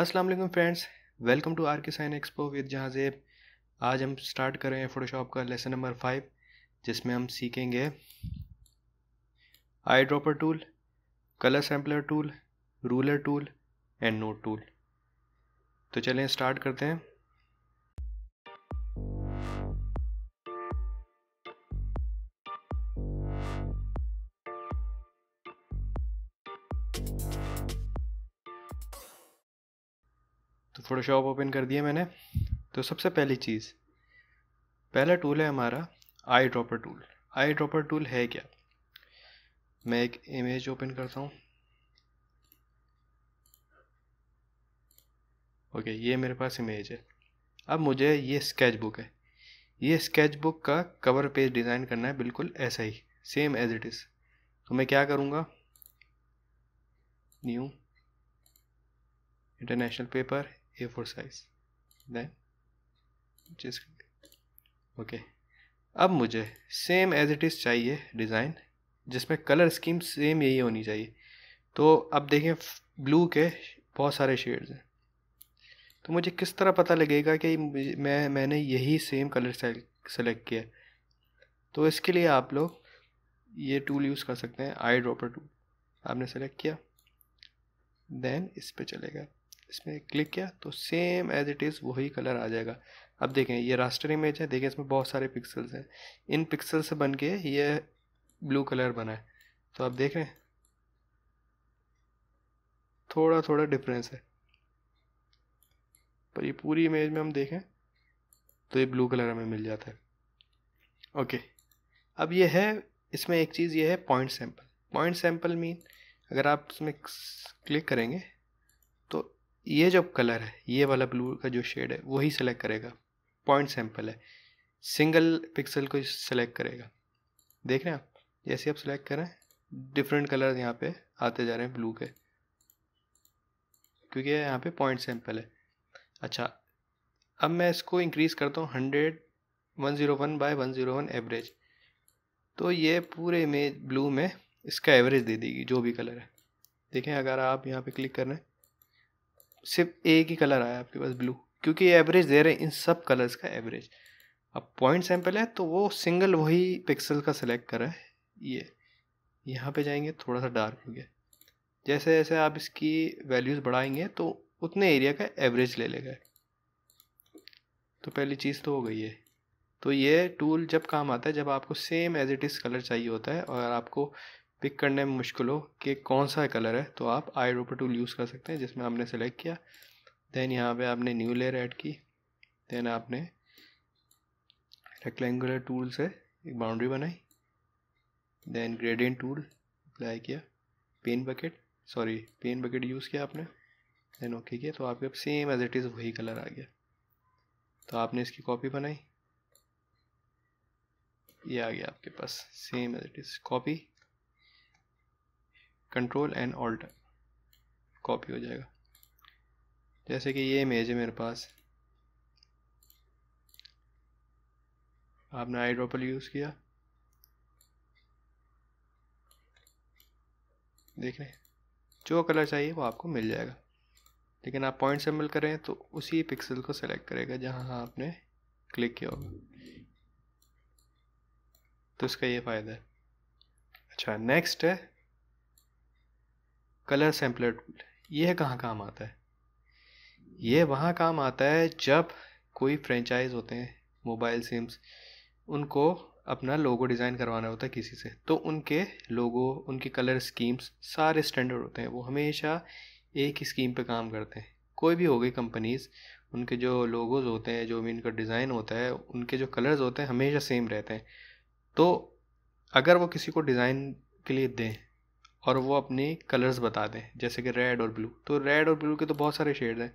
Aslam friends welcome to R K sign expo with Jahanzeb आज हम start कर रहे हैं फ़ोटोशॉप का लेसन नंबर फाइव जिसमें हम सीखेंगे eye dropper tool colour sampler tool ruler tool and note tool तो चलें स्टार्ट करते हैं फ़ोटोशॉप ओपन कर दिया मैंने तो सबसे पहली चीज़ पहला टूल है हमारा eye dropper tool eye dropper tool है क्या मैं एक इमेज ओपन करता हूँ ओके ये मेरे पास इमेज है अब मुझे ये स्केच बुक है ये स्केच बुक का कवर पेज डिज़ाइन करना है बिल्कुल ऐसा ही सेम एज इट इज़ तो मैं क्या करूँगा new international paper A4 size then just okay अब मुझे सेम एज इट इज़ चाहिए डिज़ाइन जिसमें कलर स्कीम सेम यही होनी चाहिए तो अब देखें ब्लू के बहुत सारे शेड्स हैं तो मुझे किस तरह पता लगेगा कि मैं मैंने यही सेम कलर सेलेक्ट किया तो इसके लिए आप लोग ये टूल यूज़ कर सकते हैं आई ड्रॉपर टूल आपने सेलेक्ट किया देन इस पर चलेगा इसमें क्लिक किया तो सेम एज इट इज़ वही कलर आ जाएगा अब देखें ये रास्टर इमेज है देखें इसमें बहुत सारे पिक्सल्स हैं इन पिक्सल से बन के ये ब्लू कलर बना है तो आप देख रहे हैं थोड़ा थोड़ा डिफरेंस है पर ये पूरी इमेज में हम देखें तो ये ब्लू कलर हमें मिल जाता है ओके अब ये है इसमें एक चीज़ ये है point sample point sample mean अगर आप इसमें क्लिक करेंगे ये जो कलर है ये वाला ब्लू का जो शेड है वही सेलेक्ट करेगा पॉइंट सैम्पल है सिंगल पिक्सल को सेलेक्ट करेगा देख रहे हैं आप जैसे आप सेलेक्ट करें डिफरेंट कलर यहाँ पे आते जा रहे हैं ब्लू के क्योंकि यहाँ पे पॉइंट सैम्पल है अच्छा अब मैं इसको इंक्रीज़ करता हूँ hundred one zero one by one zero one average तो ये पूरे इमेज ब्लू में इसका एवरेज दे देगी जो भी कलर है देखें अगर आप यहाँ पे क्लिक कर रहे हैं सिर्फ एक ही कलर आया आपके पास ब्लू क्योंकि ये एवरेज दे रहे हैं इन सब कलर्स का एवरेज अब पॉइंट सैंपल है तो वो सिंगल वही पिक्सल का सिलेक्ट करा है ये यहाँ पे जाएंगे थोड़ा सा डार्क हो गया जैसे जैसे आप इसकी वैल्यूज़ बढ़ाएंगे तो उतने एरिया का एवरेज ले लेगा तो पहली चीज़ तो हो गई है तो ये टूल जब काम आता है जब आपको same as it is colour चाहिए होता है और आपको पिक करने में मुश्किल हो कि कौन सा कलर है तो आप आई रोपर टूल यूज़ कर सकते हैं जिसमें आपने सेलेक्ट किया देन यहाँ पे आपने न्यू लेयर ऐड की देन आपने रेक्टेंगुलर टूल से एक बाउंड्री बनाई देन ग्रेडियंट टूल अप्लाई किया pen bucket sorry pen bucket use किया आपने देन ओके किया तो आपके अब सेम एज इट इज़ वही कलर आ गया तो आपने इसकी कॉपी बनाई ये आ गया आपके पास same as it is copy control and alt copy हो जाएगा जैसे कि ये इमेज है मेरे पास आपने आई ड्रॉपर यूज़ किया देख रहे जो कलर चाहिए वो आपको मिल जाएगा लेकिन आप पॉइंट सेम्बल करें तो उसी पिक्सल को सेलेक्ट करेगा जहां हाँ आपने क्लिक किया होगा तो इसका ये फ़ायदा है अच्छा नेक्स्ट है कलर सैम्पलर टूल यह कहाँ काम आता है ये वहाँ काम आता है जब कोई फ्रेंचाइज होते हैं मोबाइल सिम्स उनको अपना लोगो डिज़ाइन करवाना होता है किसी से तो उनके लोगो उनके कलर स्कीम्स सारे स्टैंडर्ड होते हैं वो हमेशा एक ही स्कीम पे काम करते हैं कोई भी हो गई कंपनीज़ उनके जो लोगोज होते हैं जो भी उनका डिज़ाइन होता है उनके जो कलर्स होते हैं हमेशा सेम रहते हैं तो अगर वो किसी को डिज़ाइन के लिए दें और वो अपने कलर्स बता दें जैसे कि रेड और ब्लू तो रेड और ब्लू के तो बहुत सारे शेड हैं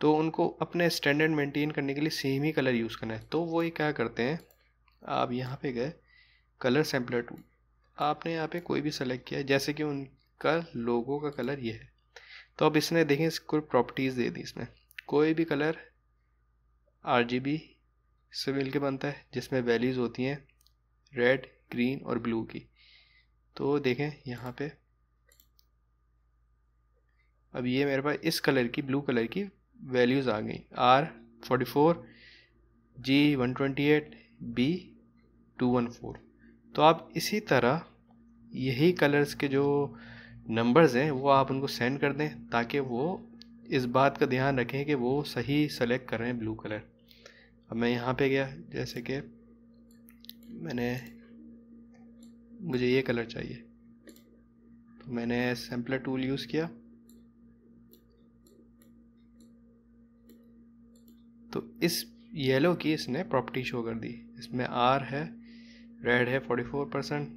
तो उनको अपने स्टैंडर्ड मेंटेन करने के लिए सेम ही कलर यूज़ करना है तो वो ये क्या करते हैं आप यहाँ पे गए कलर सैम्पलर टू आपने यहाँ पे कोई भी सेलेक्ट किया जैसे कि उनका लोगो का कलर ये है तो अब इसने देखें इसको प्रॉपर्टीज़ दे दी इसमें कोई भी कलर आर से मिल के बनता है जिसमें वैल्यूज़ होती हैं रेड ग्रीन और ब्लू की तो देखें यहाँ पे अब ये मेरे पास इस कलर की ब्लू कलर की वैल्यूज़ आ गई R forty four G one twenty eight B two one four तो आप इसी तरह यही कलर्स के जो नंबर्स हैं वो आप उनको सेंड कर दें ताकि वो इस बात का ध्यान रखें कि वो सही सेलेक्ट कर रहे हैं ब्लू कलर अब मैं यहाँ पे गया जैसे कि मैंने मुझे ये कलर चाहिए तो मैंने सैम्पलर टूल यूज़ किया तो इस येलो की इसने प्रॉपर्टी शो कर दी इसमें आर है रेड है 44 परसेंट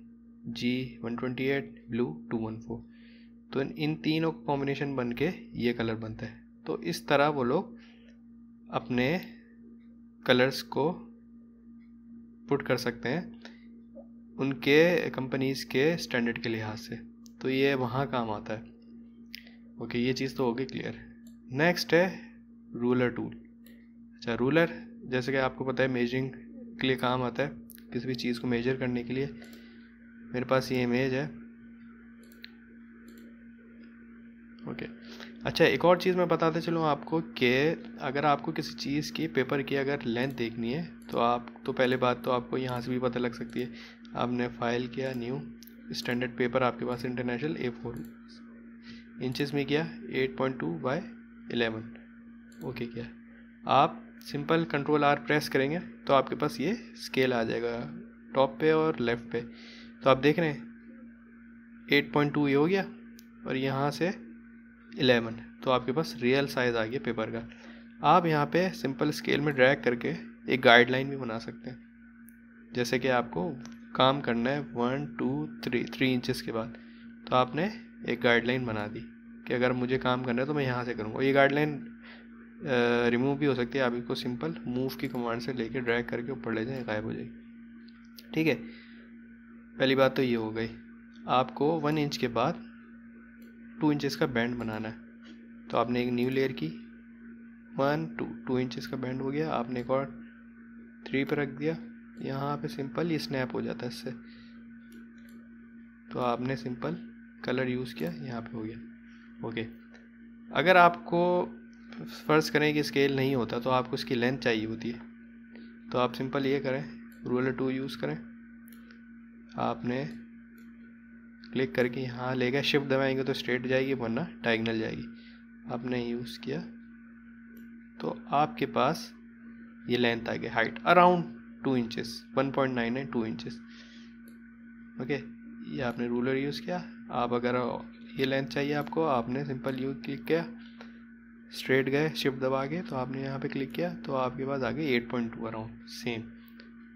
जी 128 ब्लू 214 तो इन तीनों का कॉम्बिनेशन बन के ये कलर बनता है तो इस तरह वो लोग अपने कलर्स को पुट कर सकते हैं उनके कंपनीज़ के स्टैंडर्ड के लिहाज से तो ये वहाँ काम आता है ओके ये चीज़ तो होगी क्लियर नेक्स्ट है रूलर टूल अच्छा रूलर जैसे कि आपको पता है मेजरिंग के लिए काम आता है किसी भी चीज़ को मेजर करने के लिए मेरे पास ये इमेज है ओके अच्छा एक और चीज़ मैं बताते चलूँ आपको कि अगर आपको किसी चीज़ की पेपर की अगर लेंथ देखनी है तो आप तो पहले बात तो आपको यहाँ से भी पता लग सकती है आपने फाइल किया न्यू स्टैंडर्ड पेपर आपके पास इंटरनेशनल ए फोर इंचज़ में किया eight point two by eleven okay किया आप सिंपल कंट्रोल आर प्रेस करेंगे तो आपके पास ये स्केल आ जाएगा टॉप पे और लेफ़्ट पे तो आप देख रहे हैं एट पॉइंट टू ये हो गया और यहाँ से एलेवन तो आपके पास रियल साइज़ आ गया पेपर का आप यहाँ पे सिंपल स्केल में ड्रैग करके एक गाइडलाइन भी बना सकते हैं जैसे कि आपको काम करना है one two three three inches के बाद तो आपने एक गाइडलाइन बना दी कि अगर मुझे काम करना है तो मैं यहाँ से करूँगा ये गाइडलाइन रिमूव भी हो सकती है आप इसको सिंपल मूव की कमांड से लेके ड्रैग करके ऊपर ले जाएँ गायब हो जाएगी ठीक है पहली बात तो ये हो गई आपको वन इंच के बाद टू इंचज़ का बैंड बनाना है तो आपने एक न्यू लेयर की वन टू टू इंचज़ का बैंड हो गया आपने एक और थ्री पर रख दिया यहाँ पे सिंपल ये स्नैप हो जाता है इससे तो आपने सिंपल कलर यूज़ किया यहाँ पे हो गया ओके अगर आपको फ़र्ज़ करें कि स्केल नहीं होता तो आपको इसकी लेंथ चाहिए होती है तो आप सिंपल ये करें रूलर टू यूज़ करें आपने क्लिक करके यहाँ ले शिफ्ट दबाएंगे तो स्ट्रेट जाएगी वरना टाइगनल जाएगी आपने यूज़ किया तो आपके पास ये लेंथ आ गया height around two inches one point nine है टू इंचेस ओके ये आपने रूलर यूज़ किया आप अगर ये लेंथ चाहिए आपको आपने सिंपल यू क्लिक किया स्ट्रेट गए शिफ्ट दबा के तो आपने यहाँ पे क्लिक किया तो आपके पास आगे eight point two around same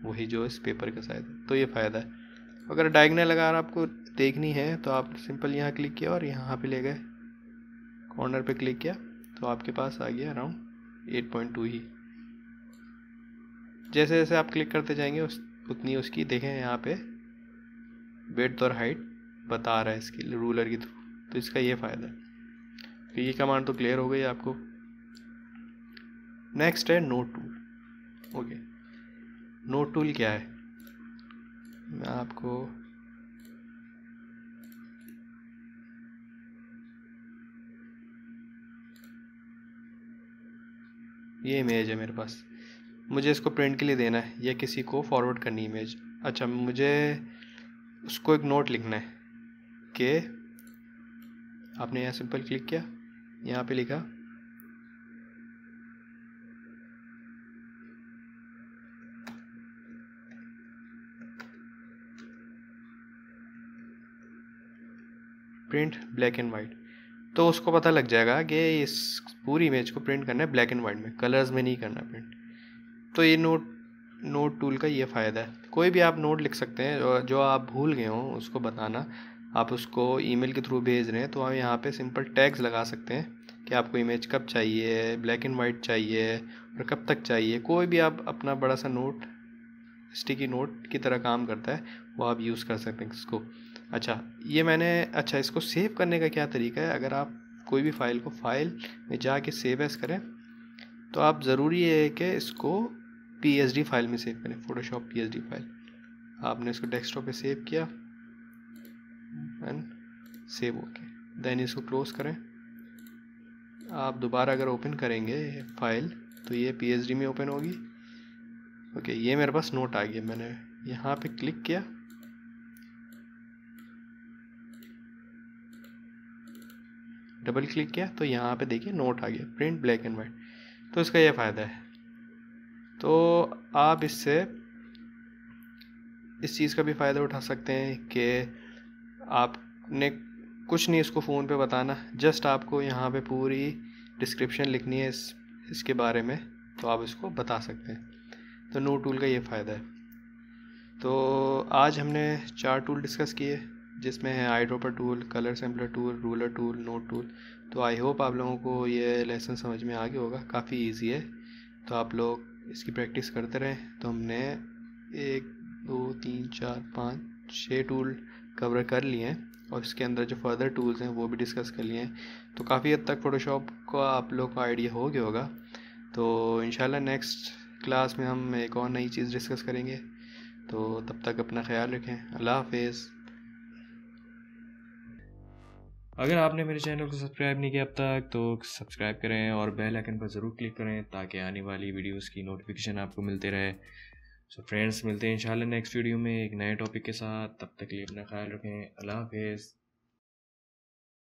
वही जो इस पेपर का साइज है तो ये फ़ायदा है अगर डायगनल अगर आपको देखनी है तो आप सिंपल यहाँ क्लिक किया और यहाँ पे ले गए कॉर्नर पे क्लिक किया तो आपके पास आ गया अराउंड एट पॉइंट टू ही जैसे जैसे आप क्लिक करते जाएंगे उस उतनी उसकी देखें यहाँ पे वेट और हाइट बता रहा है इसके रूलर की थ्रू तो इसका ये फ़ायदा है तो ये कमांड तो क्लियर हो गई आपको नेक्स्ट है note tool okay note tool क्या है मैं आपको ये इमेज है मेरे पास मुझे इसको प्रिंट के लिए देना है या किसी को फॉरवर्ड करनी इमेज अच्छा मुझे उसको एक नोट लिखना है कि आपने यहाँ सिंपल क्लिक किया यहाँ पे लिखा प्रिंट ब्लैक एंड वाइट तो उसको पता लग जाएगा कि इस पूरी इमेज को प्रिंट करना है ब्लैक एंड वाइट में कलर्स में नहीं करना प्रिंट तो ये नोट नोट टूल का ये फ़ायदा है कोई भी आप नोट लिख सकते हैं जो आप भूल गए हों उसको बताना आप उसको ईमेल के थ्रू भेज रहे हैं तो आप यहाँ पे सिंपल टैग्स लगा सकते हैं कि आपको इमेज कब चाहिए ब्लैक एंड वाइट चाहिए और कब तक चाहिए कोई भी आप अपना बड़ा सा नोट स्टिकी नोट की तरह काम करता है वो आप यूज़ कर सकते हैं इसको अच्छा ये मैंने अच्छा इसको सेव करने का क्या तरीका है अगर आप कोई भी फ़ाइल को फाइल में जाके सेव एस करें तो आप ज़रूरी है कि इसको पी फाइल में सेव करें फोटोशॉप पी फाइल आपने इसको डेस्कटॉप पे सेव किया एंड सेव ओके देन इसको क्लोज करें आप दोबारा अगर ओपन करेंगे फाइल तो ये पी में ओपन होगी ओके ये मेरे पास नोट आ गया मैंने यहाँ पे क्लिक किया डबल क्लिक किया तो यहाँ पे देखिए नोट आ गया प्रिंट ब्लैक एंड वाइट तो इसका ये फ़ायदा है तो आप इससे इस चीज़ का भी फ़ायदा उठा सकते हैं कि आपने कुछ नहीं इसको फ़ोन पे बताना जस्ट आपको यहाँ पे पूरी डिस्क्रिप्शन लिखनी है इस इसके बारे में तो आप इसको बता सकते हैं तो नो टूल का ये फ़ायदा है तो आज हमने चार टूल डिस्कस किए जिसमें है eye dropper tool colour sampler tool ruler tool note tool तो आई होप आप लोगों को ये लेसन समझ में आ गया होगा काफ़ी ईजी है तो आप लोग इसकी प्रैक्टिस करते रहे तो हमने एक दो तीन चार पाँच छः टूल कवर कर लिए हैं और इसके अंदर जो फर्दर टूल्स हैं वो भी डिस्कस कर लिए हैं तो काफ़ी हद तक फ़ोटोशॉप का आप लोग का आइडिया हो गया होगा तो इन नेक्स्ट क्लास में हम एक और नई चीज़ डिस्कस करेंगे तो तब तक अपना ख्याल रखें अल्लाह हाफिज़ अगर आपने मेरे चैनल को सब्सक्राइब नहीं किया अब तक तो सब्सक्राइब करें और बेल आइकन पर ज़रूर क्लिक करें ताकि आने वाली वीडियोस की नोटिफिकेशन आपको मिलते रहे सो फ्रेंड्स मिलते हैं इंशाल्लाह नेक्स्ट वीडियो में एक नए टॉपिक के साथ तब तक के लिए अपना ख्याल रखें अल्लाह हाफिज़